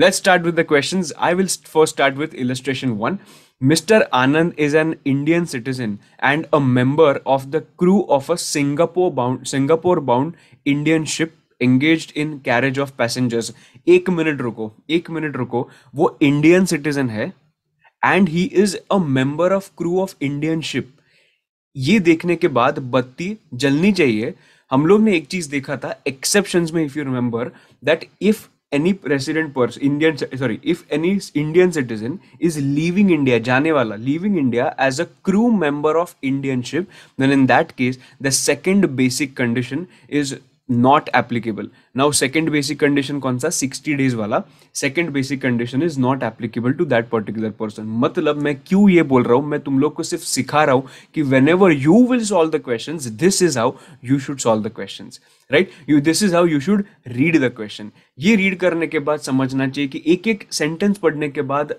Let's start with the questions. I will first start with illustration 1 Mr. Anand is an Indian citizen and a member of the crew of a Singapore bound Singapore bound Indian ship engaged in carriage of passengers. ek minute ruko ek minute ruko wo indian citizen hai and he is a member of crew of indian ship ये देखने के बाद बत्ती जलनी चाहिए हम लोग ने एक चीज देखा था एक्सेप्शन में if you remember that if any resident person indian sorry if any indian citizen is leaving india jane wala leaving india as a crew member of Indian ship, then in that case the second basic condition is not applicable now second basic condition कौन सा sixty days वाला second basic condition is not applicable to that particular person मतलब मैं क्यों ये बोल रहा हूँ मैं तुम लोग को सिर्फ सिखा रहा हूँ कि whenever you will solve the question this is how you should solve the question right you this is how you should read the question ये रीड करने के बाद समझना चाहिए कि एक एक सेंटेंस पढ़ने के बाद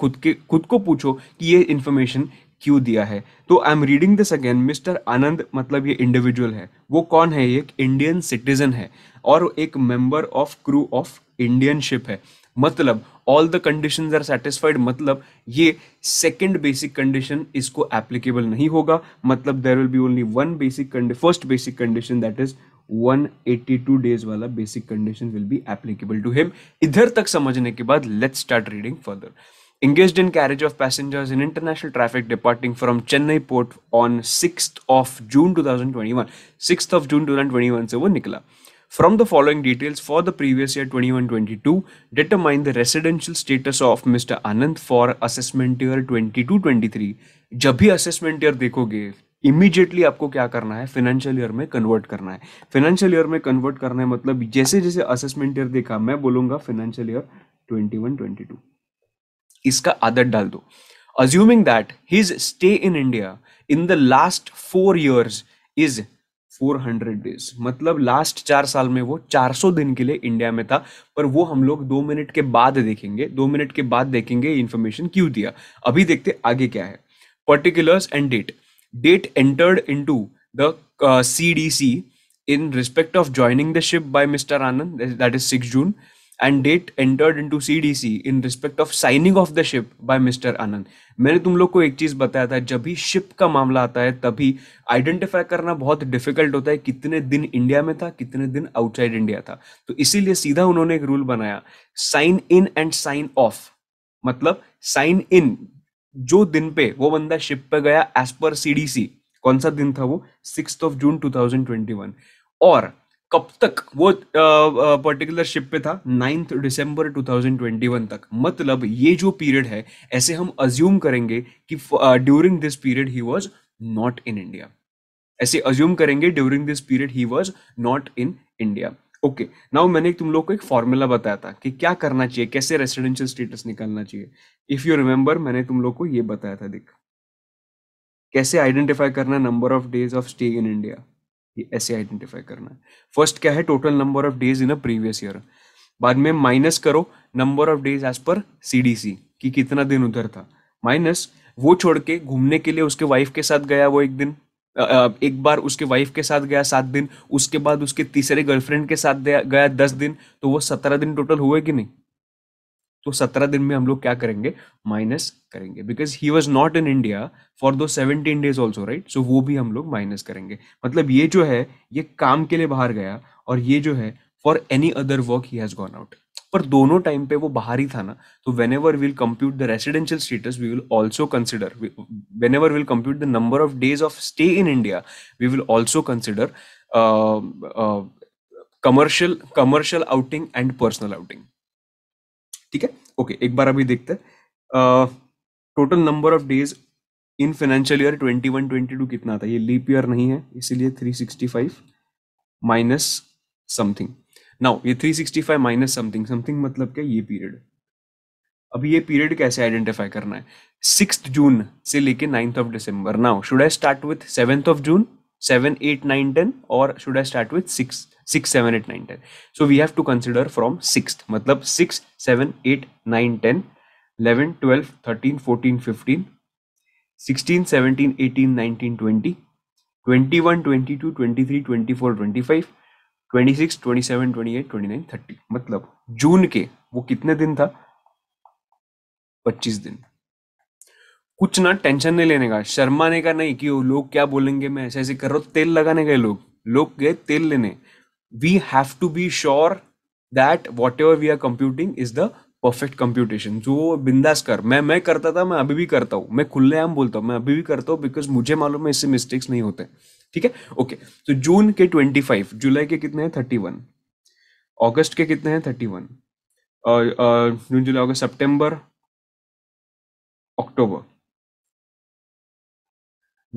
खुद के खुद को पूछो कि ये इन्फॉर्मेशन क्यों दिया है तो I am reading this again mister Anand मतलब ये इंडिविजुअल है वो कौन है ये एक इंडियन सिटीजन है और एक member of crew of Indian ship है मतलब all the condition are satisfied मतलब ये सेकेंड बेसिक कंडीशन इसको एप्लीकेबल नहीं होगा मतलब there will be only one basic first basic condition that is 182 days वाला basic condition will be applicable to him इधर तक समझने के बाद let's start reading further engaged in carriage of passengers in international traffic departing from Chennai port on 6th of June 2021. 6th of June 2021 से वो निकला. From the following details for the previous year 21-22, determine the residential status of Mr. Anand for assessment year 22-23. जब भी assessment year देखोगे immediately आपको क्या करना है फाइनेंशियल ईयर में कन्वर्ट करना है फाइनेंशियल ईयर में कन्वर्ट करना है मतलब जैसे जैसे असेसमेंट ईयर देखा मैं बोलूँगा financial year twenty one twenty two इसका आदत डाल दो assuming that his stay in India in the last four years is 400 days मतलब लास्ट चार साल में वो 400 दिन के लिए इंडिया में था पर वो हम लोग दो मिनट के बाद देखेंगे दो मिनट के बाद देखेंगे इन्फॉर्मेशन क्यों दिया अभी देखते आगे क्या है particulars and date date entered into the C D C in respect of joining the ship by mister Anand that is six June and date entered into C D C in respect of signing off the ship by mister Anand मैंने तुम लोग को एक चीज बताया था जब भी शिप का मामला आता है तभी आइडेंटिफाई करना बहुत डिफिकल्ट होता है कितने दिन इंडिया में था कितने दिन आउटसाइड इंडिया था तो इसीलिए सीधा उन्होंने एक रूल बनाया sign in and sign off मतलब साइन इन जो दिन पे वो बंदा शिप पे गया एज पर सी डी सी कौन सा दिन था वो six of June two thousand twenty one और कब तक वो पर्टिकुलर शिप पे था नाइन्थ दिसंबर 2021 तक मतलब ये जो पीरियड है ऐसे हम अज्यूम करेंगे कि during this period he was not in India ऐसे अज्यूम करेंगे during this period he was not in India okay okay, now मैंने तुम लोग को एक फॉर्मूला बताया था कि क्या करना चाहिए कैसे रेसिडेंशियल स्टेटस निकालना चाहिए इफ यू रिमेंबर मैंने तुम लोग को ये बताया था देख कैसे आइडेंटिफाई करना number of days of stay in India ये ऐसे आइडेंटिफाई करना है फर्स्ट क्या है total number of days in a previous year बाद में माइनस करो number of days as per सी कि कितना दिन उधर था माइनस वो छोड़ के घूमने के लिए उसके वाइफ के साथ गया वो एक दिन एक बार उसके वाइफ के साथ गया सात दिन उसके बाद उसके तीसरे गर्लफ्रेंड के साथ गया दस दिन तो वो सत्रह दिन टोटल हुए कि नहीं तो सत्रह दिन में हम लोग क्या करेंगे माइनस करेंगे because he was not in India for दो seventeen days also right so वो भी हम लोग माइनस करेंगे मतलब ये जो है ये काम के लिए बाहर गया और ये जो है for any other work he has gone out पर दोनों टाइम पे वो बाहर ही था ना तो whenever will compute the residential status we will also consider whenever will compute the number of days of stay in India we will also consider commercial commercial outing and personal outing ठीक है okay एक बार अभी देखते total number of days in financial year twenty one twenty two कितना था ये leap year नहीं है इसीलिए three sixty five minus something now ये three sixty five minus something something मतलब क्या ये पीरियड अब ये पीरियड कैसे आइडेंटिफाई करना है सिक्स जून से लेके ninth of December now should I start with seventh of June seven eight nine ten और should I start with six six seven eight nine ten so we have to consider from six मतलब six seven eight nine ten eleven twelve thirteen fourteen fifteen sixteen seventeen eighteen nineteen twenty twenty one twenty two twenty three twenty four twenty five twenty six twenty seven twenty eight twenty nine thirty मतलब जून के वो कितने दिन था पच्चीस दिन कुछ ना टेंशन नहीं लेने का शर्माने का नहीं कि वो लोग क्या बोलेंगे मैं ऐसे ऐसे कर रहा हूँ तेल लगाने गए लोग लोग गए तेल लेने we have to be sure that whatever we are computing is the perfect computation जो बिंदास कर मैं मैं करता था मैं अभी भी करता हूँ मैं खुलेआम बोलता हूँ मैं अभी भी करता हूँ बिकॉज मुझे मालूम है इससे मिस्टेक्स नहीं होते ठीक है ओके तो जून के ट्वेंटी फाइव जुलाई के कितने हैं थर्टी वन ऑगस्ट के कितने हैं थर्टी वन जून जुलाई अगस्त सितंबर अक्टूबर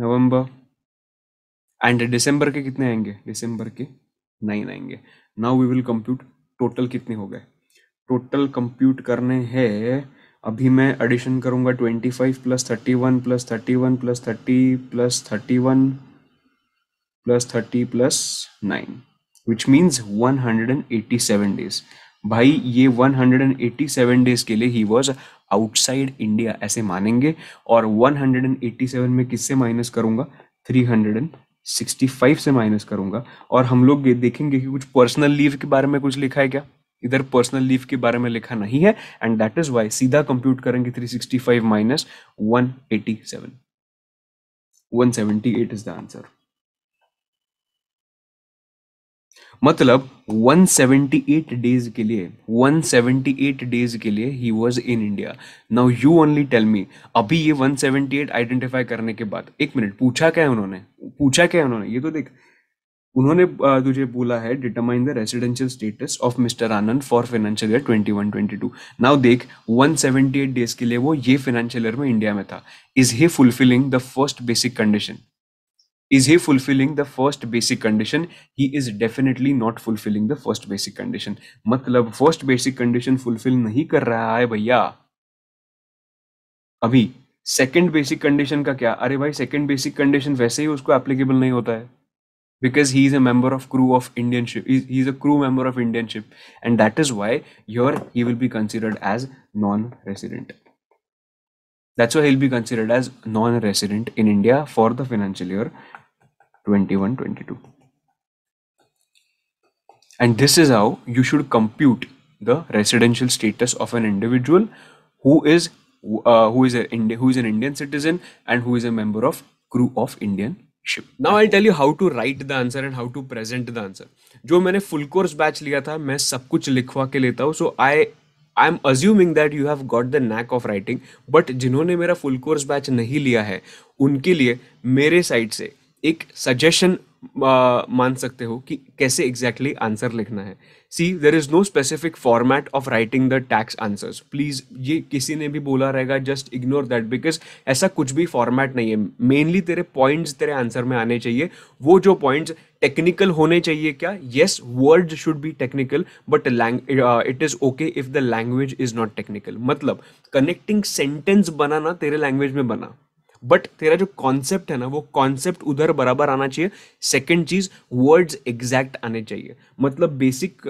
नवंबर एंड दिसंबर के कितने आएंगे दिसंबर के नाइन आएंगे now we will compute total कितने हो गए टोटल कंप्यूट करने हैं अभी मैं एडिशन करूंगा twenty five plus thirty one plus thirty one plus thirty plus thirty one plus thirty plus nine which means one hundred and eighty seven days भाई ये one hundred and seven days के लिए ही was outside India ऐसे मानेंगे और one hundred and seven में किससे माइनस करूंगा थ्री हंड्रेड एंड 65 से माइनस करूंगा और हम लोग देखेंगे कि कुछ पर्सनल लीव के बारे में कुछ लिखा है क्या इधर पर्सनल लीव के बारे में लिखा नहीं है एंड दैट इज वाई सीधा कंप्यूट करेंगे 365 माइनस 187 178 इज द आंसर मतलब 178 डेज के लिए 178 डेज के लिए ही was in India now you only tell me अभी ये 178 आइडेंटिफाई करने के बाद एक मिनट पूछा क्या है उन्होंने पूछा क्या है उन्होंने ये तो देख उन्होंने तुझे बोला है determine the residential status of mister Anand for financial year 21 22 now देख 178 डेज के लिए वो ये फाइनेंशियल ईयर में इंडिया में था is he fulfilling the first basic condition is he fulfilling the first basic condition he is definitely not fulfilling the first basic condition मतलब first basic condition fulfill नहीं कर रहा है भैया अभी second basic condition का क्या अरे भाई second basic condition वैसे ही उसको applicable नहीं होता है because he is a member of crew of indian ship he is a crew member of indian ship and that is why here he will be considered as non resident that's why he'll be considered as non-resident in India for the financial year 21-22. And this is how you should compute the residential status of an individual who is uh, who is a who is an Indian citizen and who is a member of crew of Indian ship. Now I'll tell you how to write the answer and how to present the answer. जो मैंने full course batch लिया था मैं सब कुछ लिखवा के लेता हूँ so I I am assuming that you have got the knack of writing but जिन्होंने मेरा फुल कोर्स बैच नहीं लिया है उनके लिए मेरे साइड से एक सजेशन मान सकते हो कि कैसे एग्जैक्टली exactly आंसर लिखना है see there is no specific format of writing the tax answers please ये किसी ने भी बोला रहेगा जस्ट इग्नोर दैट बिकॉज ऐसा कुछ भी फॉर्मेट नहीं है मेनली तेरे पॉइंट्स तेरे आंसर में आने चाहिए वो जो पॉइंट्स टेक्निकल होने चाहिए क्या yes word should be technical but it is okay if the language is not technical मतलब कनेक्टिंग सेंटेंस बनाना तेरे लैंग्वेज में बना बट तेरा जो कॉन्सेप्ट है ना वो कॉन्सेप्ट उधर बराबर आना चाहिए सेकेंड चीज वर्ड्स एग्जैक्ट आने चाहिए मतलब basic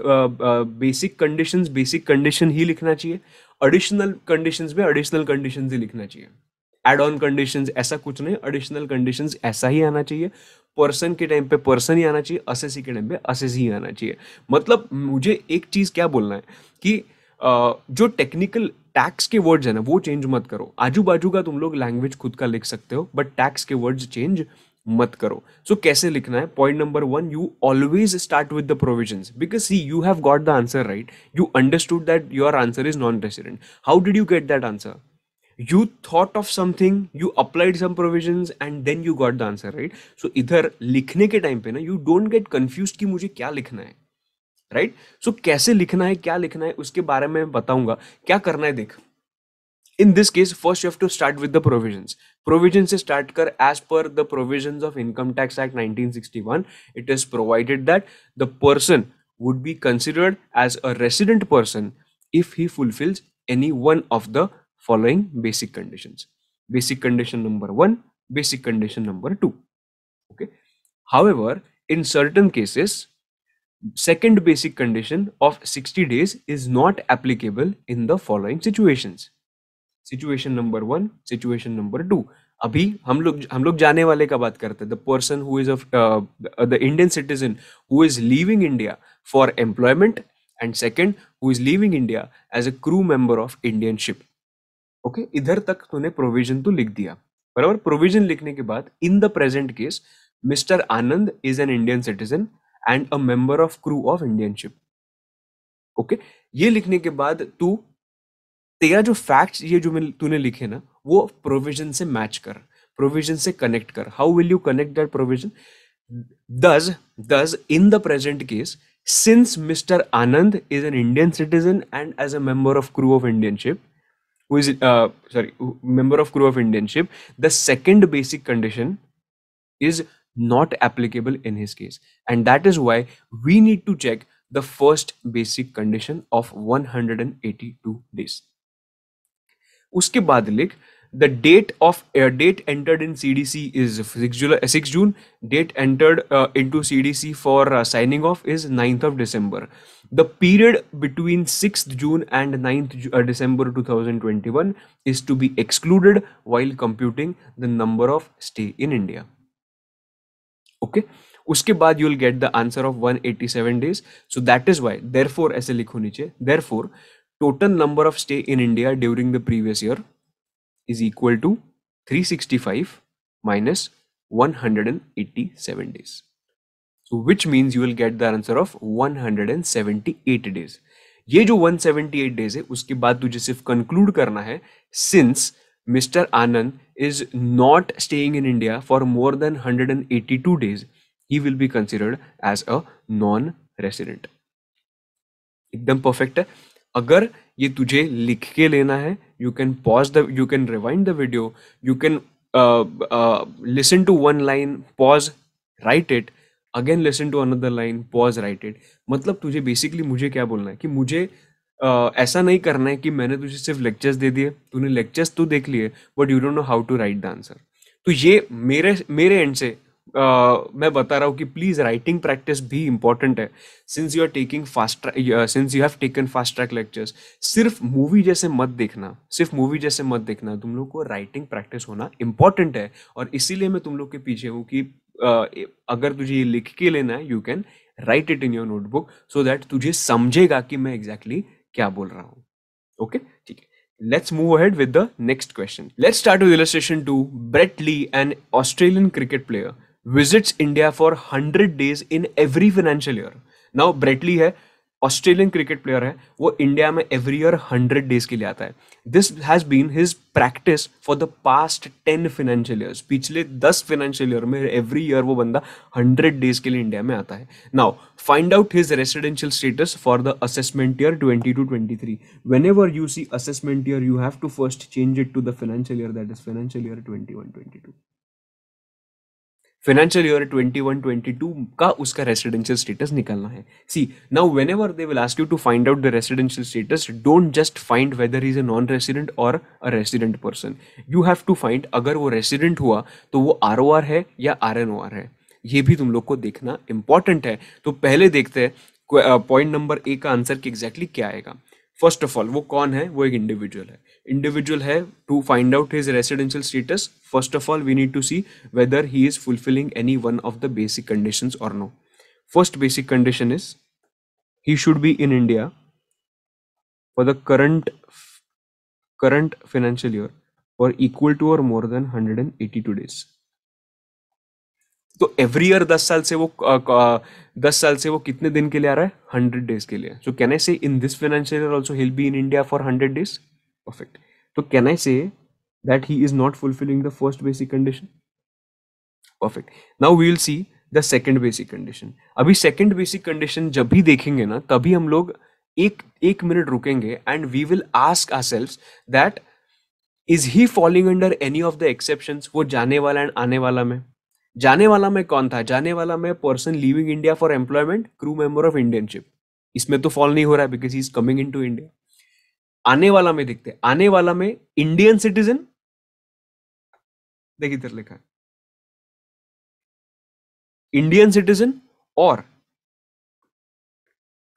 basic conditions basic condition ही लिखना चाहिए एडिशनल कंडीशंस में एडिशनल कंडीशंस ही लिखना चाहिए एड ऑन कंडीशन ऐसा कुछ नहीं एडिशनल कंडीशन ऐसा ही आना चाहिए पर्सन के टाइम पे पर्सन ही आना चाहिए असेसी के टाइम पे असेसी ही आना चाहिए मतलब मुझे एक चीज़ क्या बोलना है कि जो टेक्निकल टैक्स के वर्ड्स है ना वो चेंज मत करो आजू बाजू का तुम लोग लैंग्वेज खुद का लिख सकते हो बट टैक्स के वर्ड्स चेंज मत करो सो so, कैसे लिखना है point number one you always start with the provision because see you have got the answer right you understood that your answer is non resident how did you get that answer you thought of something you applied some provisions and then you got the answer right so either लिखने के time, you don't get confused कि मुझे क्या लिखना है right? so, कैसे लिखना है क्या लिखना है उसके बारे में बताऊंगा क्या करना है देख in this case first you have to start with the provisions provisions start kar as per the provisions of income tax act 1961 it is provided that the person would be considered as a resident person if he fulfills any one of the following basic conditions basic condition number one basic condition number two okay however in certain cases second basic condition of 60 days is not applicable in the following situations situation number one situation number two अभी हम लोग हम लोग जाने वाले का बात करते हैं the person who who is the uh, the Indian citizen who is leaving India for employment and second who is leaving India as a crew member of Indian ship. Okay इधर तक तूने प्रोविजन तो लिख दिया बराबर provision लिखने के बाद in the present case mister Anand is an Indian citizen and a member of crew of ship okay ये लिखने के बाद तू तेरा जो फैक्ट्स ये जो तूने लिखे ना वो प्रोविजन से मैच कर प्रोविजन से कनेक्ट कर how will you connect that provision thus thus in the present case since mister Anand is an Indian citizen and as a member of crew of ship who is uh, sorry member of crew of indianship the second basic condition is not applicable in his case and that is why we need to check the first basic condition of 182 days उसके बाद लिख the date of uh, date entered in CDC is 6 uh, 6 June date entered uh, into CDC for uh, signing off is 9th of December the period between 6th June and 9th uh, December 2021 is to be excluded while computing the number of stay in India okay उसके बाद you will get the answer of 187 days so that is why therefore ऐसे लिखो नीचे therefore total number of stay in India during the previous year is equal to 365 minus 187 days. So which means you will get the answer of 178 days. ये जो 178 days है उसके बाद तुझे सिर्फ कंक्लूड करना है since mister Anand is not staying in India for more than 182 days he will be considered as a non resident एकदम परफेक्ट है अगर ये तुझे लिख के लेना है you can pause the you can rewind the video you can uh, uh, listen to one line pause write it again listen to another line pause write it मतलब तुझे बेसिकली मुझे क्या बोलना है कि मुझे Uh, ऐसा नहीं करना है कि मैंने तुझे सिर्फ लेक्चर्स दे दिए तूने लेक्चर्स तो देख लिए but you don't know how to write the answer तो ये मेरे मेरे एंड से मैं बता रहा हूँ कि प्लीज़ राइटिंग प्रैक्टिस भी इंपॉर्टेंट है since you are taking fast track since you have taken fast track lectures सिर्फ मूवी जैसे मत देखना सिर्फ मूवी जैसे मत देखना तुम लोग को राइटिंग प्रैक्टिस होना इंपॉर्टेंट है और इसीलिए मैं तुम लोग के पीछे हूँ कि uh, अगर तुझे ये लिख के लेना है you can write it in your notebook so that तुझे समझेगा कि मैं एग्जैक्टली exactly क्या बोल रहा हूँ ओके okay? ठीक है let's move ahead with the next question let's start with illustration two Brett Lee, an Australian cricket visits India for 100 days in every financial year. Now, Brettley is Australian cricket player. He comes to India every year 100 days. This has been his practice for the past 10 financial years. Pichle 10 financial year, every year he comes to 100 days in India. Mein aata hai. Now, find out his residential status for the assessment year 22-23. Whenever you see assessment year, you have to first change it to the financial year, that is financial year 21-22. Financial year twenty one twenty two का उसका residential status निकलना है see now whenever they will ask you to find out the residential status don't just find whether is a non resident और a resident person you have to find अगर वो resident हुआ तो वो are O R है या are N O R है ये भी तुम लोग को देखना इंपॉर्टेंट है तो पहले देखते हैं पॉइंट नंबर ए का आंसर कि एग्जैक्टली क्या आएगा फर्स्ट ऑफ ऑल वो कौन है वो एक इंडिविजुअल है individual have to find out his residential status first of all we need to see whether he is fulfilling any one of the basic conditions or no first basic condition is he should be in india for the current current financial year for equal to or more than 182 days तो every year दस साल से वो दस साल से वो कितने दिन के लिए आ रहा है हंड्रेड डेज के लिए सो can I say in this financial year also he'll be in India for hundred days perfect so तो can i say that he is not fulfilling the first basic condition perfect now we will see the second basic condition अभी second basic condition जब भी देखेंगे ना तभी हम लोग एक एक मिनट रुकेंगे and we will ask ourselves that is he following under any of the exception वो जाने वाला एंड आने वाला में जाने वाला में कौन था जाने वाला में person living India for employment crew member of Indian ship इसमें तो फॉल नहीं हो रहा है because he is coming into India आने वाला में देखते हैं आने वाला में इंडियन सिटीजन देखिए इधर लिखा है इंडियन सिटीजन और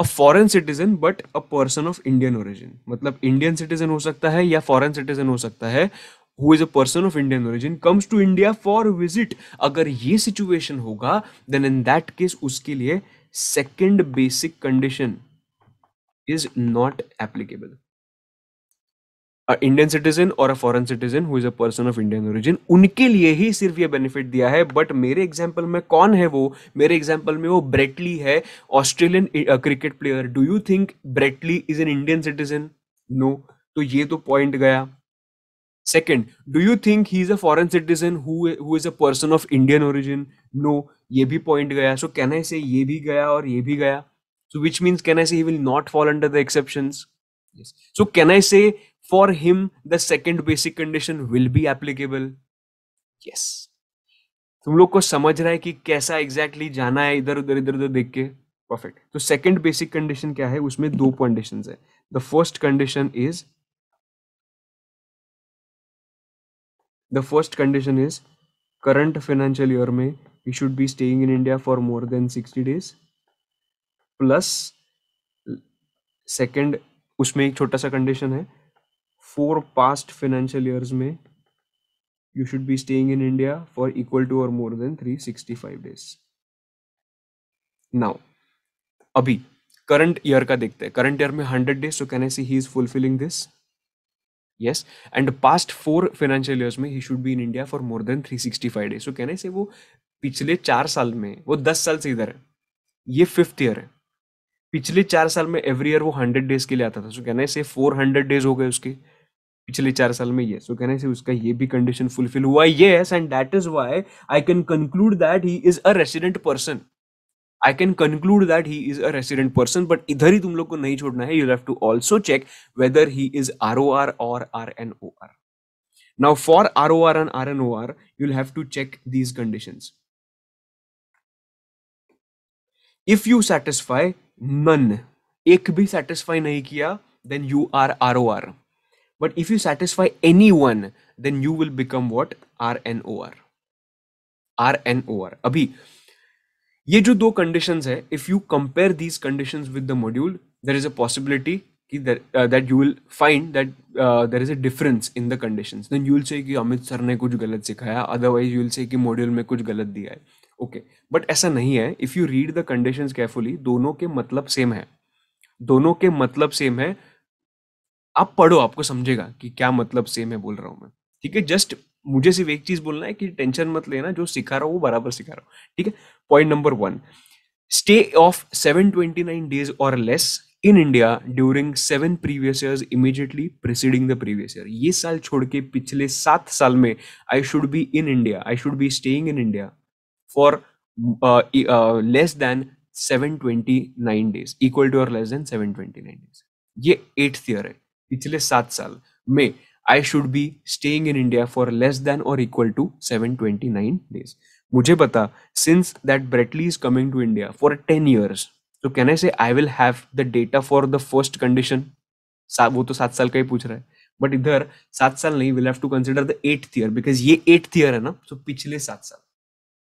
a foreign citizen but a person of Indian origin मतलब इंडियन सिटीजन हो सकता है या फॉरेन सिटीजन हो सकता है who is a person of Indian origin comes to India for visit अगर ये सिचुएशन होगा देन इन दैट केस उसके लिए second basic condition is not applicable Indian citizen और a foreign citizen who is a person of Indian origin उनके लिए ही सिर्फ ये बेनिफिट दिया है बट मेरे एग्जाम्पल में कौन है वो मेरे एग्जाम्पल में वो ब्रेटली है Australian cricket player do you think Brett Lee is an Indian citizen no तो ये तो पॉइंट गया second do you think he is a foreign citizen who is a person of Indian origin no ये भी point गया सो can I say ये भी गया और ये भी गया सो विच means can I say he will not fall under the exceptions yes so can i say for him the second basic condition will be applicable yes तुम लोग को समझ रहा है कि कैसा एग्जैक्टली exactly जाना है इधर उधर इधर उधर देख के परफेक्ट तो सेकंड बेसिक कंडीशन क्या है उसमें दो कंडीशंस है the first condition is the first condition is current financial year में you should be staying in India for more than sixty days plus second उसमें एक छोटा सा कंडीशन है फोर पास्ट फाइनेंशियल ईयर्स में you should be staying in India for equal to और more than three sixty five days now अभी current year का देखते हैं करंट ईयर में hundred days so can I see he is fulfilling this yes and past four financial years में in India for more than three sixty five days so can I say वो पिछले चार साल में वो दस साल से इधर है ये फिफ्थ ईयर है पिछले चार साल में एवरी ईयर वो हंड्रेड डेज के लिए आता था सो कहना से फोर हंड्रेड डेज हो गए उसके पिछले चार साल में ये सो कहना से उसका ये भी कंडीशन फुलफिल हुआ ये and that is why I can conclude that he is a resident person I can conclude that he is a resident person but इधर ही तुम लोग को नहीं छोड़ना है you have to also check whether he is R O R और R N O R now for R R O and R N O R you have to check these condition if you satisfy none एक भी satisfy नहीं किया then you are R O R but if you satisfy any one then you will become what R N O R R N O R अभी ये जो दो कंडीशन है if you compare these condition with the module there is a possibility कि that you will find that there is a difference in the conditions then you will say कि Amit sir ने कुछ गलत सिखाया अदरवाइज यू विल से कि module में कुछ गलत दिया है ओके बट ऐसा नहीं है if you read the condition carefully दोनों के मतलब सेम है दोनों के मतलब सेम है आप पढ़ो आपको समझेगा कि क्या मतलब सेम है बोल रहा हूं मैं ठीक है जस्ट मुझे सिर्फ एक चीज बोलना है कि टेंशन मत लेना जो सिखा रहा हूं वो बराबर सिखा रहा हूं ठीक है point number one stay of seven twenty nine days और less in India during seven previous year immediately preceding the previous year ये साल छोड़ के पिछले सात साल में I should be in India I should be staying in India for uh, uh, less than 729 days equal to or less than 729 days ye eighth year hai pichle 7 saal mein i should be staying in india for less than or equal to 729 mujhe मुझे since that that is coming to india for 10 ten years can can I say I will the data data for the first condition वो तो सात साल का ही पूछ रहा है but इधर सात साल नहीं will have to consider the eighth year because ये एट्थ ईयर है ना सो so पिछले सात साल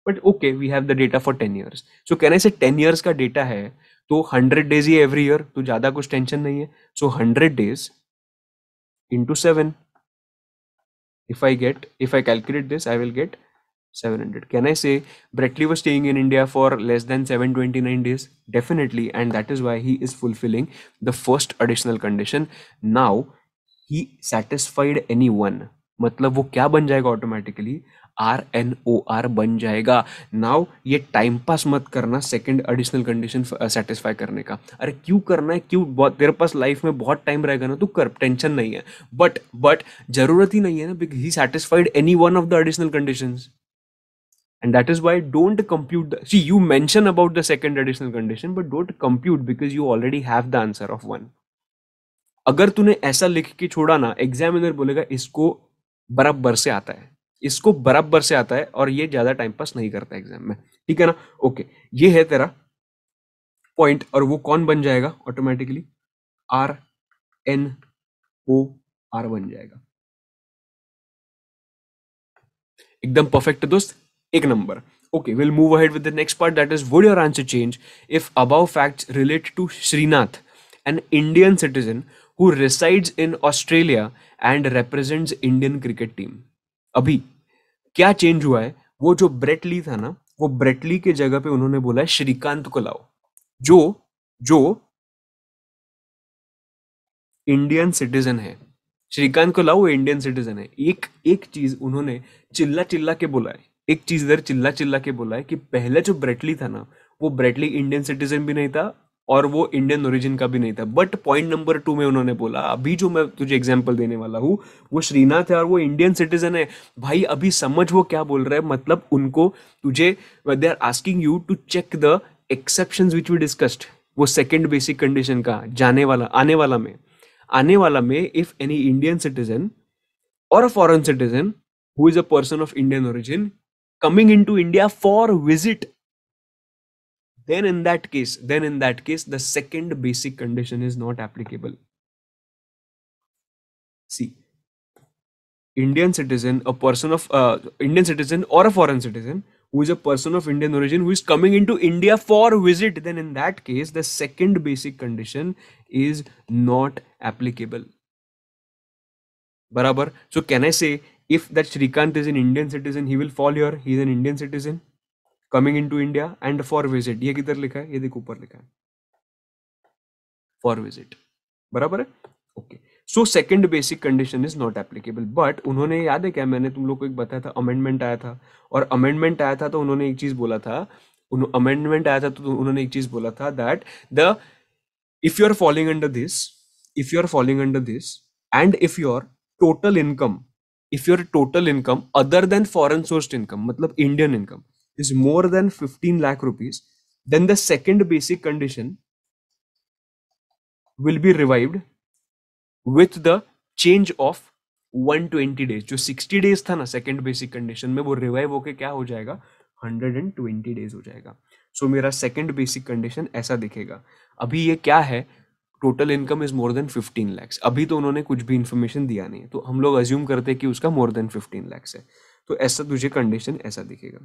but okay we have the data for ten years so can I say ten years का डेटा है तो हंड्रेड डेज ही एवरी ईयर तो ज्यादा कुछ टेंशन नहीं है so hundred days into seven if I get if I calculate this I will get seven hundred can I say Brett Lee was staying in India for less than seven twenty nine days definitely and that is why he is fulfilling the first additional condition now he satisfied any one मतलब वो क्या बन जाएगा automatically R N O R बन जाएगा now ये time pass मत करना सेकंड एडिशनल कंडीशन सेटिस्फाई करने का अरे क्यों करना है क्यों तेरे पास लाइफ में बहुत टाइम रहेगा ना तू तो कर टेंशन नहीं है बट बट जरूरत ही नहीं है ना because he satisfied any one of the additional condition and that is why don't compute the, see you mention about the second additional condition but don't compute because you already have the answer of one अगर तूने ऐसा लिख के छोड़ा ना examiner बोलेगा इसको बराबर से आता है इसको बराबर से आता है और ये ज्यादा टाइम पास नहीं करता एग्जाम में ठीक है ना ओके ये है तेरा पॉइंट और वो कौन बन जाएगा automatically R N O R बन जाएगा एकदम परफेक्ट दोस्त एक number okay will move ahead with the next part that is would your answer change if about fact relate to Srinath an Indian citizen who resides in Australia and represents Indian cricket team अभी क्या change हुआ है वो जो Brett Lee था ना वो Brett Lee के जगह पे उन्होंने बोला है श्रीकांत को लाओ जो जो इंडियन सिटीजन है श्रीकांत को लाओ वो इंडियन सिटीजन है एक एक चीज उन्होंने चिल्ला चिल्ला के बोला है एक चीज इधर चिल्ला चिल्ला के बोला है कि पहले जो ब्रेटली था ना वो ब्रेटली इंडियन सिटीजन भी नहीं था और वो इंडियन ओरिजिन का भी नहीं था बट पॉइंट नंबर टू में उन्होंने बोला अभी जो मैं तुझे एग्जाम्पल देने वाला हूँ वो श्रीनाथ है और वो इंडियन सिटीजन है भाई अभी समझ वो क्या बोल रहा है मतलब उनको तुझे they are asking you to check the exception which we discussed वो सेकेंड बेसिक कंडीशन का जाने वाला आने वाला में आने वाला में इफ एनी इंडियन सिटीजन और a foreign citizen who is a person of Indian origin coming into India for visit then in that case then in that case the second basic condition is not applicable see indian citizen a person of uh, indian citizen or a foreign citizen who is a person of indian origin who is coming into india for visit then in that case the second basic condition is not applicable barabar so can i say if that shrikant is an indian citizen he will fall here he is an indian citizen coming into India and for visit ये किधर लिखा है ये देखो ऊपर लिखा है for visit बराबर है okay so second basic condition is not applicable but उन्होंने याद है क्या मैंने तुम लोग को एक बताया था अमेंडमेंट आया था और अमेंडमेंट आया था तो उन्होंने एक चीज बोला था अमेंडमेंट आया था तो उन्होंने एक चीज बोला था that the if you are following under this if you are following under this and if your total income if your total income other than foreign source income मतलब Indian income is more than 15 lakh rupees, then the second basic condition will be revived with the change of 120 days जो 60 days था ना second basic condition में वो revive होके क्या हो जाएगा 120 days हो जाएगा so, मेरा second basic condition ऐसा दिखेगा अभी ये क्या है total income is more than 15 lakhs अभी तो उन्होंने कुछ भी इन्फॉर्मेशन दिया नहीं है तो हम लोग अज्यूम करते हैं कि उसका मोर देन 15 लैक्स है तो ऐसा तुझे कंडीशन ऐसा दिखेगा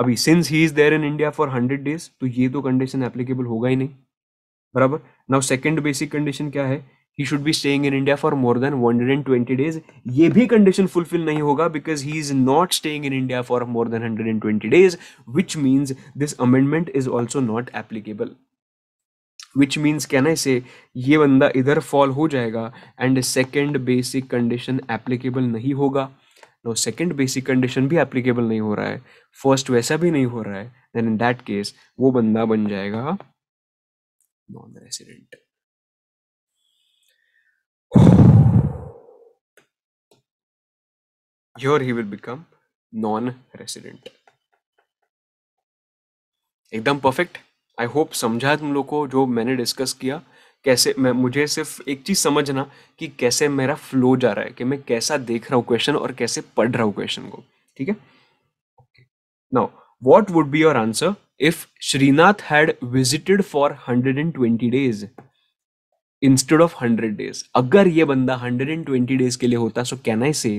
अभी since he is there in India for hundred days तो ये तो कंडीशन एप्लीकेबल होगा ही नहीं बराबर नाउ सेकेंड बेसिक कंडीशन क्या है he should be staying in India for more than one hundred and twenty days ये भी कंडीशन फुलफिल नहीं होगा because he is not staying in India for more than hundred and twenty days which means this amendment is also not applicable which means can I say ये बंदा इधर fall हो जाएगा and second basic condition applicable नहीं होगा no second basic condition भी applicable नहीं हो रहा है फर्स्ट वैसा भी नहीं हो रहा है देन इन दैट केस वो बंदा बन जाएगा non resident your he will become non resident एकदम परफेक्ट आई होप समझा तुम लोग को जो मैंने डिस्कस किया कैसे मैं मुझे सिर्फ एक चीज़ समझना कि कैसे मेरा फ्लो जा रहा है कि मैं कैसा देख रहा हूँ क्वेश्चन और कैसे पढ़ रहा हूँ क्वेश्चन को ठीक है now what would be your answer if Srinath had visited for hundred and twenty days instead of hundred days अगर ये बंदा हंड्रेड एंड ट्वेंटी डेज के लिए होता सो कैन आई से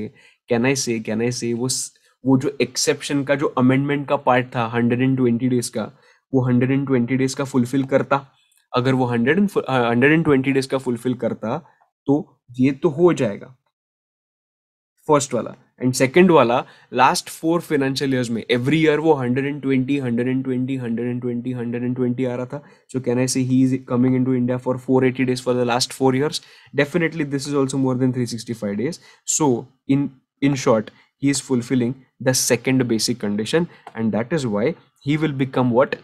कैन आई से कैन आई से वो वो जो एक्सेप्शन का जो अमेंडमेंट का पार्ट था हंड्रेड एंड ट्वेंटी डेज का वो हंड्रेड एंड ट्वेंटी डेज का फुलफिल करता अगर वो hundred and hundred and twenty days का फुलफिल करता तो ये तो हो जाएगा फर्स्ट वाला एंड सेकंड वाला लास्ट फोर फाइनेंशियल ईयर्स में एवरी ईयर वो hundred hundred hundred and and and twenty twenty twenty hundred and twenty आ रहा था so can I say he is coming into India for four eighty days for the last four years definitely this is also more than three sixty five days so in in short he is fulfilling the second basic condition and that is why he will become what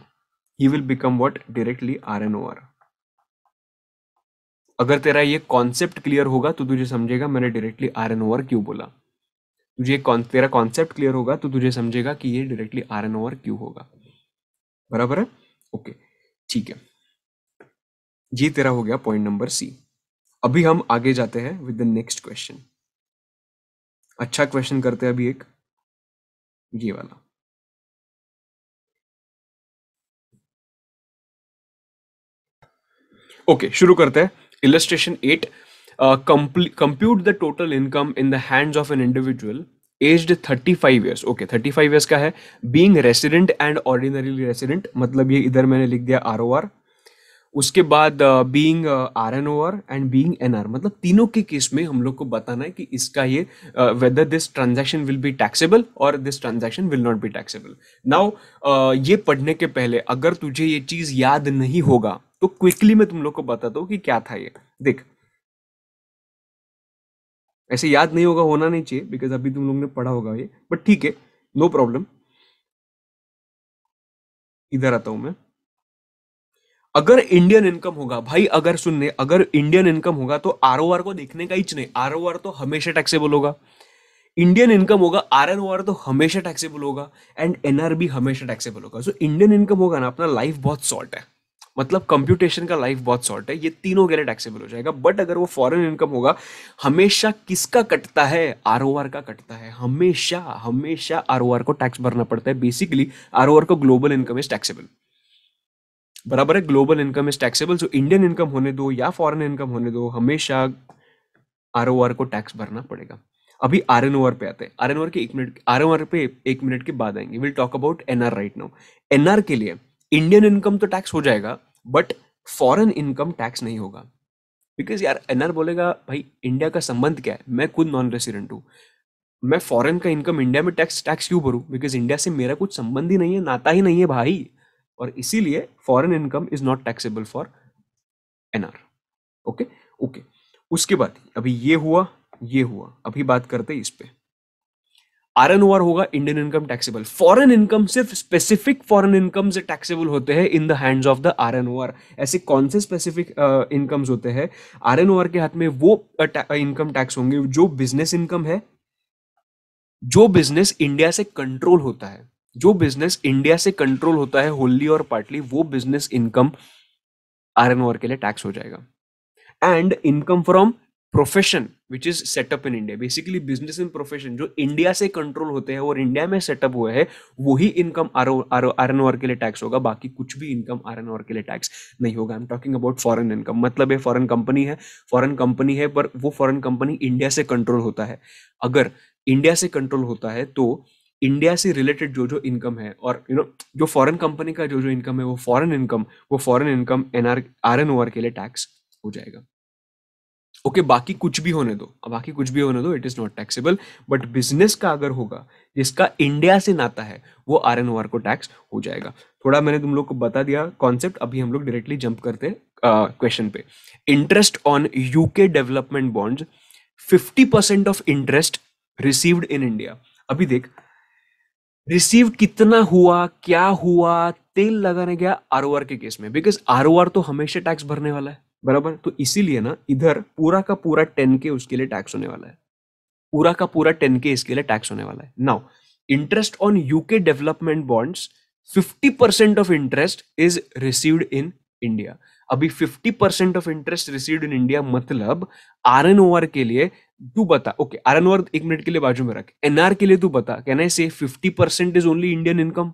he will become what directly R N O R अगर तेरा ये concept clear होगा तो तुझे समझेगा मैंने directly R N O R क्यू बोला तुझे तेरा कॉन्सेप्ट क्लियर होगा तो तुझे समझेगा कि ये डायरेक्टली आर एन ओवर क्यू होगा बराबर है ओके ठीक है ये तेरा हो गया पॉइंट नंबर सी अभी हम आगे जाते हैं विद द नेक्स्ट क्वेश्चन अच्छा क्वेश्चन करते हैं अभी एक ये वाला ओके शुरू करते हैं illustration eight compute the total income in the hands of an individual aged thirty five years okay thirty five years का है being resident and ordinarily resident मतलब ये इधर मैंने लिख दिया आर ओ आर उसके बाद being R N O R and being N R मतलब तीनों के केस में हम लोग को बताना है कि इसका ये whether this transaction will be taxable or this transaction will not be taxable now ये पढ़ने के पहले अगर तुझे ये चीज़ याद नहीं होगा तो क्विकली मैं तुम लोग को बताता हूँ कि क्या था ये देख ऐसे याद नहीं होगा होना नहीं चाहिए बिकॉज अभी तुम लोग ने पढ़ा होगा ये बट ठीक है नो प्रॉब्लम इधर आता हूं मैं अगर इंडियन इनकम होगा भाई अगर सुनने अगर इंडियन इनकम होगा तो आर को देखने का ही नहीं आर ओ आर तो हमेशा टैक्सेबल होगा इंडियन इनकम होगा आर एन तो हमेशा टैक्सेबल होगा एंड एनआरबी हमेशा टैक्सेबल होगा सो इंडियन इनकम होगा ना अपना लाइफ बहुत शॉर्ट है मतलब कंप्यूटेशन का लाइफ बहुत शॉर्ट है ये तीनों के लिए टैक्सेबल हो जाएगा बट अगर वो फॉरेन इनकम होगा हमेशा किसका कटता है आर का कटता है हमेशा हमेशा आर को टैक्स भरना पड़ता है बेसिकली आर को ग्लोबल इनकम इज टैक्सेबल बराबर है global income is taxable so Indian income होने दो या फॉरेन इनकम होने दो हमेशा आर को टैक्स भरना पड़ेगा अभी आर एन पे आते हैं आर एन के एक मिनट आर एन पे एक मिनट के बाद आएंगे will talk about NR right now NR के लिए इंडियन इनकम तो टैक्स हो जाएगा बट फॉरेन इनकम टैक्स नहीं होगा बिकॉज यार एनआर बोलेगा भाई इंडिया का संबंध क्या है मैं खुद नॉन रेसिडेंट हूँ मैं फॉरेन का इनकम इंडिया में टैक्स टैक्स क्यों भरूँ बिकॉज इंडिया से मेरा कुछ संबंध ही नहीं है नाता ही नहीं है भाई और इसीलिए foreign income is not taxable for NR okay okay उसके बाद अभी ये हुआ ये हुआ अभी बात करते हैं इस पर आर होगा Indian income taxable foreign income सिर्फ स्पेसिफिक फॉरेन इनकम से टैक्सेबल होते हैं in the hands of the R N ऐसे कौन से स्पेसिफिक इनकम्स uh, होते हैं आर एन के हाथ में वो इनकम टैक्स होंगे जो बिजनेस इनकम है जो बिजनेस इंडिया से कंट्रोल होता है जो बिजनेस इंडिया से कंट्रोल होता है होल्ली और पार्टली वो business income R N R के लिए टैक्स हो जाएगा and income from profession which is setup in India basically business in profession जो इंडिया से कंट्रोल होते हैं और इंडिया में सेटअप हुए हैं वही इनकम आर आर के लिए टैक्स होगा बाकी कुछ भी इनकम आर एन के लिए टैक्स नहीं होगा I am talking about foreign income मतलब ये फॉरन कंपनी है फॉरन कंपनी है पर वो फॉरन कंपनी इंडिया से कंट्रोल होता है अगर इंडिया से कंट्रोल होता है तो इंडिया से रिलेटेड जो जो इनकम है और यू you नो know, जो फॉरेन कंपनी का जो जो इनकम है वो फॉरेन इनकम वो foreign income N R R N O R के लिए टैक्स हो जाएगा ओके okay, बाकी कुछ भी होने दो बाकी कुछ भी होने दो it is not taxable but business का अगर होगा जिसका इंडिया से नाता है वो आर एन ओ आर को टैक्स हो जाएगा थोड़ा मैंने तुम लोग को बता दिया कॉन्सेप्ट अभी हम लोग डायरेक्टली जंप करते हैं क्वेश्चन पे interest on UK development bonds fifty percent of interest received in India अभी देख रिसीव कितना हुआ क्या हुआ तेल लगाने गया आर के केस में बिकॉज आर तो हमेशा टैक्स भरने वाला है बराबर तो इसीलिए ना इधर पूरा का पूरा टेन के उसके लिए टैक्स होने वाला है पूरा का पूरा टेन के इसके लिए टैक्स होने वाला है now interest on UK development bonds fifty percent of interest is received in India अभी fifty percent of interest received in India मतलब आर एन ओवर के लिए तू बता ओके आर एन ओवर एक मिनट के लिए बाजू में रख एनआर के लिए तू बता can I say fifty percent is only Indian income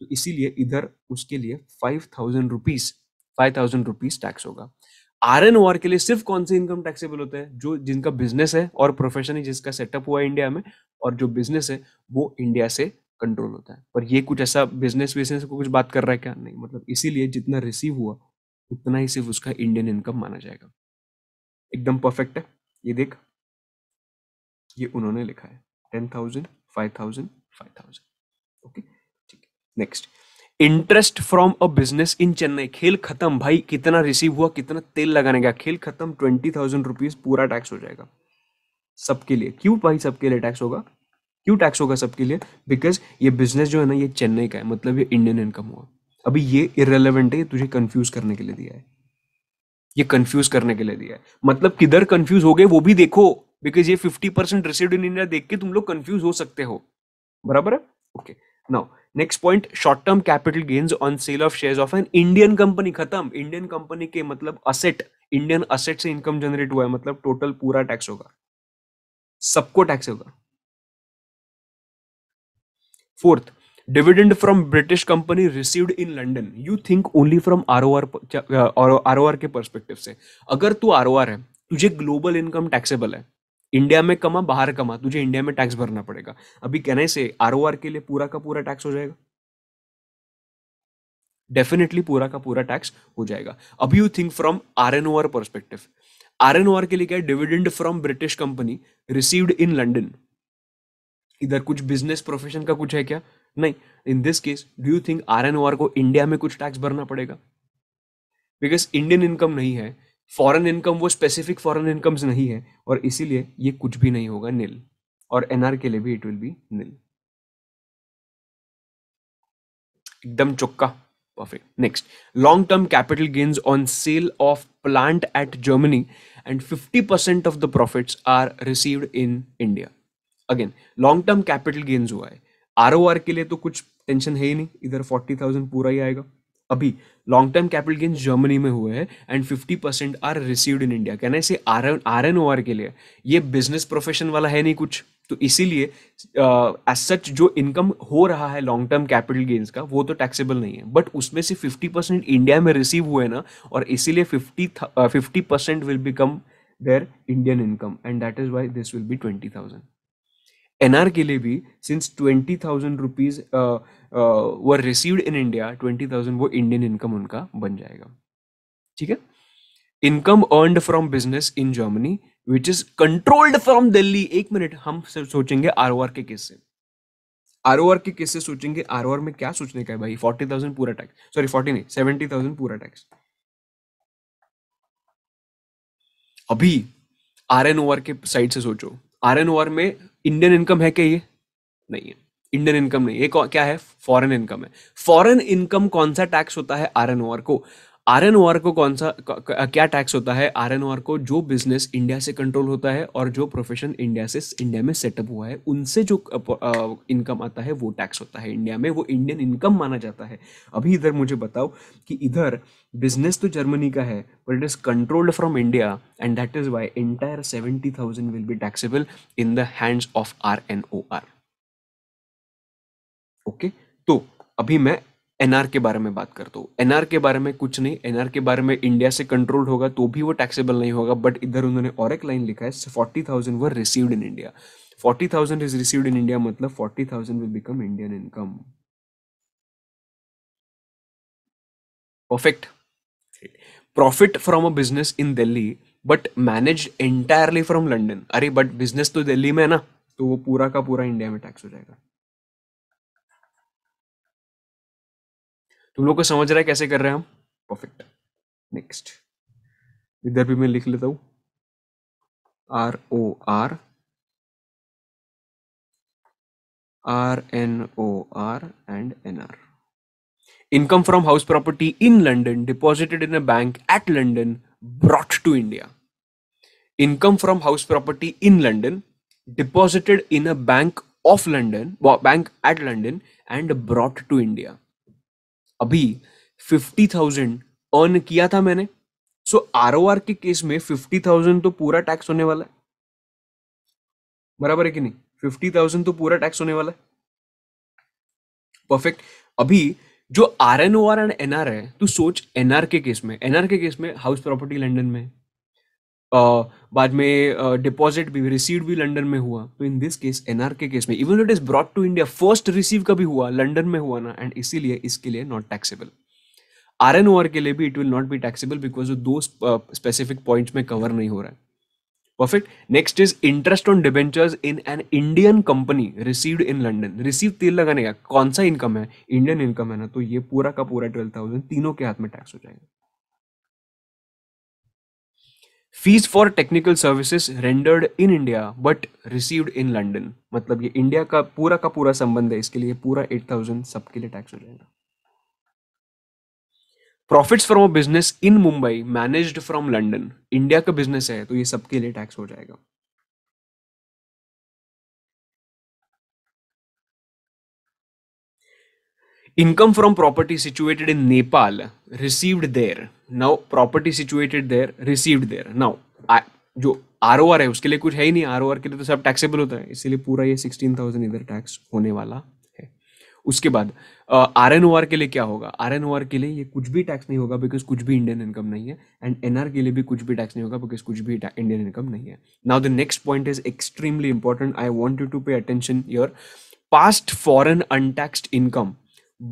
तो इसीलिए इधर उसके लिए five thousand rupees five thousand rupees tax होगा आर एन ओ के लिए सिर्फ कौन से इनकम टैक्सेबल होते हैं जो जिनका बिजनेस है और प्रोफेशन है जिसका सेटअप हुआ है इंडिया में और जो बिजनेस है वो इंडिया से कंट्रोल होता है पर ये कुछ ऐसा बिजनेस बिजनेस को कुछ बात कर रहा है क्या नहीं मतलब इसीलिए जितना रिसीव हुआ उतना ही सिर्फ उसका इंडियन इनकम माना जाएगा एकदम परफेक्ट है ये देख ये उन्होंने लिखा है ten thousand five thousand five thousand okay ठीक है next interest from a business in Chennai खेल खत्म भाई कितना रिसीव हुआ कितना तेल लगाने का खेल खत्म ट्वेंटी थाउजेंड रुपीज पूरा टैक्स हो जाएगा सबके लिए क्यों भाई सबके लिए टैक्स होगा क्यों टैक्स होगा सबके लिए बिकॉज ये बिजनेस जो है ना ये चेन्नई का है मतलब ये इंडियन इनकम हुआ अभी ये इरेलीवेंट है ये तुझे कंफ्यूज करने के लिए दिया है ये कंफ्यूज करने के लिए दिया है मतलब किधर कंफ्यूज हो गए वो भी देखो बिकॉज ये fifty percent receive in India देख के तुम लोग कंफ्यूज हो सकते हो बराबर है okay now next point short term capital gains on sale of shares of an Indian company खत्म इंडियन कंपनी के मतलब असेट इंडियन असेट से इनकम जनरेट हुआ है मतलब टोटल पूरा टैक्स होगा सबको टैक्स होगा fourth dividend from British company received in London you think only from R O R R O R के परस्पेक्टिव से अगर तू आर आर है तुझे ग्लोबल इनकम टैक्सेबल है इंडिया में कमा बाहर कमा तुझे इंडिया में टैक्स भरना पड़ेगा अभी कहने से आर के लिए पूरा का पूरा टैक्स हो जाएगा डेफिनेटली पूरा का पूरा टैक्स हो जाएगा अभी you think from R N O R perspective R N O R के लिए क्या dividend from British company received in London इधर कुछ बिजनेस प्रोफेशन का कुछ है क्या नहीं in this case do you think R N O R को इंडिया में कुछ टैक्स भरना पड़ेगा बिकॉज इंडियन इनकम नहीं है फॉरेन इनकम वो स्पेसिफिक फॉरेन इनकम्स नहीं है और इसीलिए ये कुछ भी नहीं होगा नील और एनआर के लिए भी इट विल बी निल एकदम चुक्का perfect next long term capital gains on sale of plant at Germany and 50% percent of the profits are received in India again long term capital gains हुआ है are के लिए तो कुछ tension है ही नहीं इधर 40,000 पूरा ही आएगा अभी long term capital gain Germany में हुए हैं and fifty percent are received in India कहना इसे R N R N O R के लिए ये बिजनेस प्रोफेशन वाला है नहीं कुछ तो इसीलिए एज सच जो इनकम हो रहा है लॉन्ग टर्म कैपिटल गेन्स का वो तो टैक्सेबल नहीं है बट उसमें से फिफ्टी परसेंट इंडिया में रिसीव हुए ना और इसीलिए fifty fifty percent will become their Indian income and that is why this will be twenty thousand N के लिए भी सिंस ट्वेंटी थाउजेंड रुपीज़ वो received in India twenty thousand वो इंडियन इनकम उनका बन जाएगा ठीक है income earned from business in Germany which is controlled from Delhi एक मिनट हम सोचेंगे आर ओ आर के किस से आर ओ आर के किस से सोचेंगे आर ओ आर में क्या सोचने का है भाई फोर्टी थाउजेंड पूरा टैक्स सॉरी फोर्टी नहीं सेवेंटी थाउजेंड पूरा टैक्स अभी आर एन ओ आर के साइड से सोचो आर एन ओ आर में इंडियन इनकम है क्या ये नहीं है इंडियन इनकम नहीं है क्या है फॉरेन इनकम है फॉरेन इनकम कौन सा टैक्स होता है आर एन ओ आर को आर एन ओ आर को कौन सा क्या टैक्स होता है आर एन ओ आर को जो बिजनेस इंडिया से कंट्रोल होता है और जो प्रोफेशन इंडिया से इंडिया में सेटअप हुआ है उनसे जो इनकम आता है वो टैक्स होता है इंडिया में वो इंडियन इनकम माना जाता है अभी इधर मुझे बताओ कि इधर बिजनेस तो जर्मनी का है but it is controlled from India and that is why entire seventy thousand will be taxable in the hands of R N O R okay तो अभी मैं एनआर के बारे में बात करता हूँ एनआर के बारे में कुछ नहीं एनआर के बारे में इंडिया से कंट्रोल्ड होगा तो भी वो टैक्सेबल नहीं होगा बट इधर उन्होंने और एक लाइन लिखा है forty thousand were received in India forty thousand is received in India मतलब forty thousand will become Indian income perfect profit from a business in Delhi but manage entirely from London अरे but business तो दिल्ली में है ना तो वो पूरा का पूरा इंडिया में टैक्स हो जाएगा तुम लोग को समझ रहा है कैसे कर रहे हैं हम परफेक्ट नेक्स्ट इधर भी मैं लिख लेता हूं R O R R N O R and N R income from house property in London deposited in a bank at London brought to India income from house property in London deposited in a bank of London bank at London and brought to India अभी fifty thousand earn किया था मैंने so R O R के case में fifty thousand तो पूरा tax होने वाला है बराबर है कि नहीं फिफ्टी थाउजेंड तो पूरा टैक्स होने वाला है परफेक्ट अभी जो R N O R and NR है तू सोच एनआर के केस में एनआर के केस में हाउस प्रॉपर्टी लंडन में बाद में डिपॉजिट भी रिसीव भी लंडन में हुआ तो इन दिस केस एनआर के केस में even it is brought to India first receive का भी हुआ लंडन में हुआ ना एंड इसीलिए इसके लिए not taxable R N R के लिए भी it will not be taxable because दो स्पेसिफिक पॉइंट्स में कवर नहीं हो रहा है perfect next is interest on debentures in an Indian company received in London receive तेल लगाने का कौन सा इनकम है इंडियन इनकम है ना तो ये पूरा का पूरा ट्वेल्व थाउजेंड तीनों के हाथ में टैक्स हो जाएगा fees for technical services rendered in India but received in London मतलब ये इंडिया का पूरा का पूरा संबंध है इसके लिए पूरा एट थाउजेंड सबके लिए टैक्स हो जाएगा profits from a business in Mumbai managed from London India का बिजनेस है तो ये सबके लिए टैक्स हो जाएगा income from property situated in nepal received there now property situated there received there now I, जो आर ओ आर है उसके लिए कुछ है ही नहीं आर ओ आर के लिए तो सब टैक्सेबल होता है इसीलिए पूरा ये सिक्सटीन थाउजेंड इधर टैक्स होने वाला है उसके बाद आर एन ओ आर के लिए क्या होगा आर एन ओ आर के लिए ये कुछ भी टैक्स नहीं होगा बिकॉज कुछ भी इंडियन इनकम नहीं है एंड एन आर के लिए भी कुछ भी टैक्स नहीं होगा बिकॉज कुछ भी इंडियन इनकम नहीं है now the next point is extremely important I want you to pay attention your past foreign untaxed income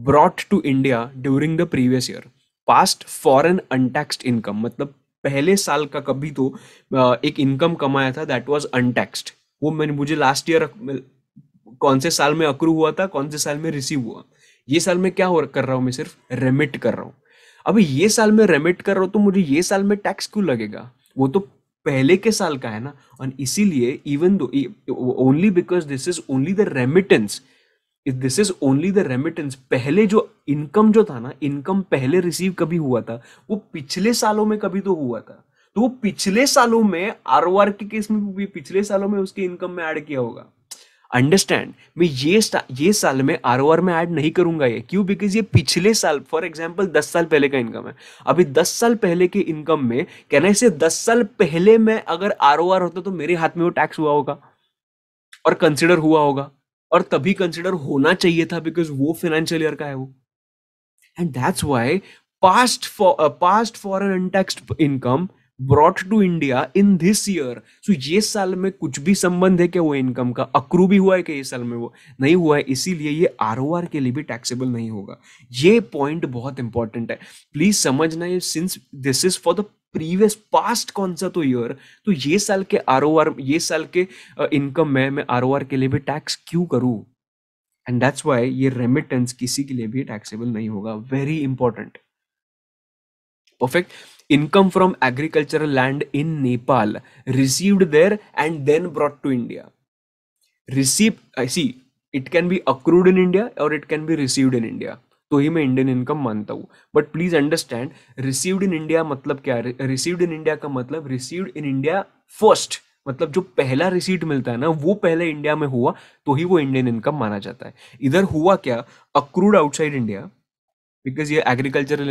brought to India during the previous year past foreign untaxed income मतलब पहले साल का कभी तो एक income कमाया था दैट वाज अनटैक्सड वो मैंने मुझे लास्ट ईयर कौन से साल में अक्रू हुआ था कौन से साल में रिसीव हुआ ये साल में क्या हो कर रहा हूँ मैं सिर्फ रेमिट कर रहा हूँ अब ये साल में रेमिट कर रहा हूँ तो मुझे ये साल में टैक्स क्यों लगेगा वो तो पहले के साल का है ना और इसीलिए even though only because this is only the remittance this is only the remittance पहले जो इनकम जो था ना इनकम पहले रिसीव कभी हुआ था वो पिछले सालों में कभी तो हुआ था तो वो पिछले सालों में आर के केस में भी पिछले सालों में उसके इनकम में ऐड किया होगा अंडरस्टैंड मैं ये ये साल में आर में ऐड नहीं करूंगा ये क्यों बिकॉज ये पिछले साल फॉर एग्जाम्पल दस साल पहले का इनकम है अभी दस साल पहले के इनकम में कहना इसे दस साल पहले में अगर आर होता तो मेरे हाथ में वो टैक्स हुआ होगा और कंसिडर हुआ होगा और तभी कंसिडर होना चाहिए था बिकॉज वो फाइनेंशियल ईयर का है वो and that's why past past foreign untaxed income brought to India in this year so ये साल में कुछ भी संबंध है क्या वो इनकम का अक्रू भी हुआ है क्या ये साल में वो नहीं हुआ है इसीलिए ये आर के लिए भी टैक्सेबल नहीं होगा ये पॉइंट बहुत इंपॉर्टेंट है प्लीज समझना ये since this is for the previous past कौन सा तो ईयर तो ये साल के आर ओ आर ये साल के इनकम में मैं आर ओ आर के लिए भी टैक्स क्यों करूँ एंड दैट्स वाई ये रेमिटेंस किसी के लिए भी टैक्सेबल नहीं होगा very important perfect income from agricultural land in Nepal received there and then brought to India receive I see it can be accrued in India और it can be received in India तो ही मैं Indian income मानता हूँ but please understand received in India मतलब क्या received in India का मतलब रिसीव्ड इन इंडिया फर्स्ट मतलब जो पहला रिसीट मिलता है ना वो पहले इंडिया में हुआ तो ही वो इंडियन इनकम माना जाता है इधर हुआ क्या अक्रूड आउटसाइड इंडिया बिकॉज ये एग्रीकल्चरल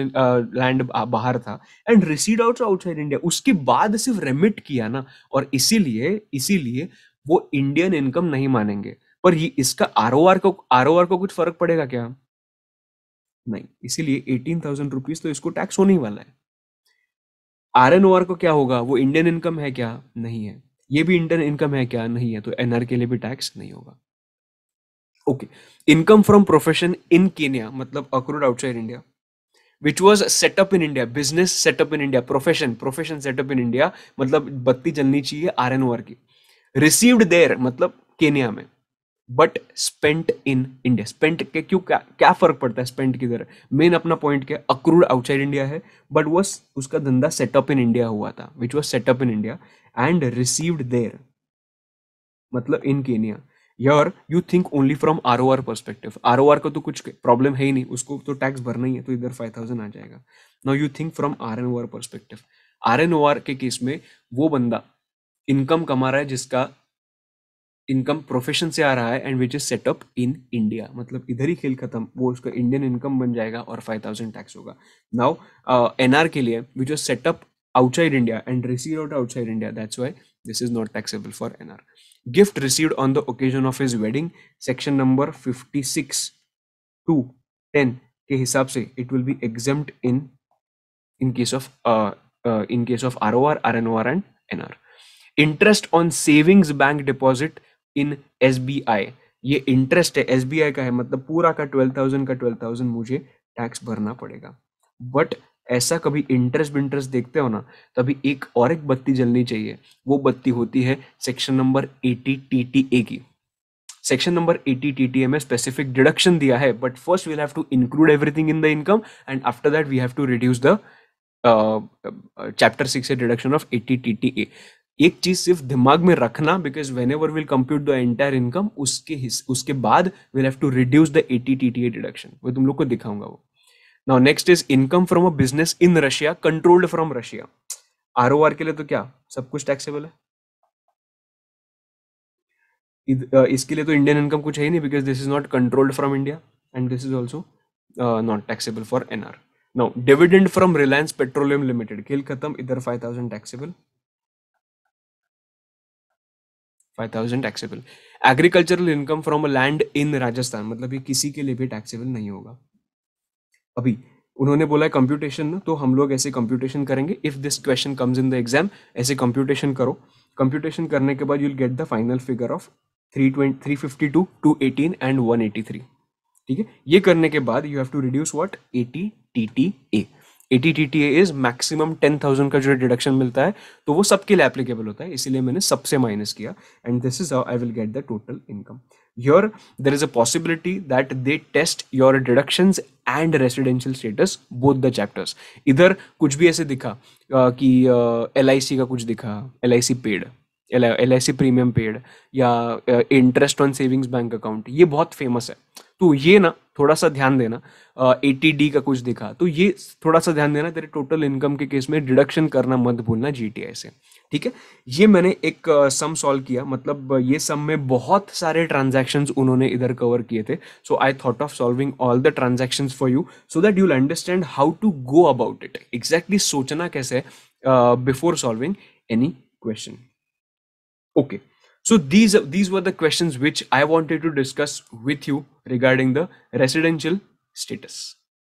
लैंड बाहर था and received out outside India उसके बाद सिर्फ रेमिट किया ना और इसीलिए इसीलिए वो इंडियन इनकम नहीं मानेंगे पर ये इसका आर ओ आर को आर ओ आर को कुछ फर्क पड़ेगा क्या नहीं इसीलिए एटीन थाउजेंड रुपीज तो इसको टैक्स होने ही वाला है आर एन ओ आर को क्या होगा वो इंडियन इनकम है क्या नहीं है ये भी इंडियन इनकम है क्या नहीं है तो एनआर के लिए भी टैक्स नहीं होगा okay income from profession in Kenya मतलब accrued outside India which was setup in India business setup in India profession profession setup in India मतलब बत्ती जलनी चाहिए आर एन ओ आर की रिसीव्ड देयर मतलब केनिया में but spent in India spent के क्यों क्या क्या फर्क पड़ता है स्पेंट की तरह मेन अपना पॉइंट क्या अक्रूड आउटसाइड इंडिया है बट वो उसका धंधा सेटअप इन इंडिया हुआ था which was setup in India and received there मतलब इन केनिया यार you think only from R O R perspective R O R का तो कुछ प्रॉब्लम है ही नहीं उसको तो टैक्स भरना ही है तो इधर फाइव थाउजेंड आ जाएगा now you think from R N O R perspective R N O R के केस में वो बंदा इनकम कमा रहा है जिसका इनकम प्रोफेशन से आ रहा है and which is setup in India मतलब इधर ही खेल खत्म वो उसका इंडियन इनकम बन जाएगा और फाइव थाउजेंड टैक्स होगा नाउ एन आर के लिए which was setup outside India and receive out outside India that's why this is not taxable for N R gift receive on the occasion of his wedding section number fifty six two ten के हिसाब से it will be exempt in in case of in case of R O R R N O R and N are interest on savings bank deposit in S ये interest है S का है मतलब पूरा का ट्वेल्व थाउजेंड का twelve thousand मुझे tax भरना पड़ेगा बट ऐसा कभी इंटरेस्ट इंटरेस्ट देखते हो ना तभी तो एक और एक बत्ती जलनी चाहिए वो बत्ती होती है section number eighty T T A की section number eighty T T A में स्पेसिफिक डिडक्शन दिया है but first we'll have to include everything in the income and after that we have to reduce the chapter six deduction of eighty T T A एक चीज सिर्फ दिमाग में रखना because whenever will compute the entire income उसके उसके बाद will have to reduce the eighty T T A deduction वो तुम लोग को दिखाऊंगा वो now next is income from a business in Russia controlled from Russia R O R के लिए तो क्या सब कुछ टैक्सेबल है इसके लिए तो इंडियन इनकम कुछ है ही नहीं because this is not controlled from India and this is also not taxable for N R now dividend from Reliance petroleum limited खेल खत्म इधर five thousand taxable five thousand taxable agricultural income from a land in Rajasthan मतलब ये किसी के लिए भी taxable नहीं होगा अभी उन्होंने बोला है कंप्यूटेशन तो हम लोग ऐसे कंप्यूटेशन करेंगे if this question comes in the exam ऐसे कंप्यूटेशन करो कंप्यूटेशन करने के बाद you'll get the final figure of three twenty three fifty two two eighteen and one eighty three ठीक है ये करने के बाद you have to reduce a eighty T T A A T is maximum ten thousand का जो deduction मिलता है तो वो सबके लिए एप्लीकेबल होता है इसीलिए मैंने सबसे माइनस किया and this is I will get the total income your there is a possibility that they test your deduction and residential status both the chapters इधर कुछ भी ऐसे दिखा कि एल आई सी का कुछ दिखा L I C paid L I C premium paid या interest on savings bank account ये बहुत फेमस है तो ये ना थोड़ा सा ध्यान देना ए टी डी का कुछ दिखा तो ये थोड़ा सा ध्यान देना तेरे टोटल इनकम के केस में डिडक्शन करना मत भूलना जी टी आई से ठीक है ये मैंने एक सम uh, सॉल्व किया मतलब uh, ये सम में बहुत सारे ट्रांजेक्शन उन्होंने इधर कवर किए थे so I thought of solving all the transaction for you so that you'll understand how to go about it exactly सोचना कैसे है before solving any question okay so these these were the questions which i wanted to discuss with you regarding the residential status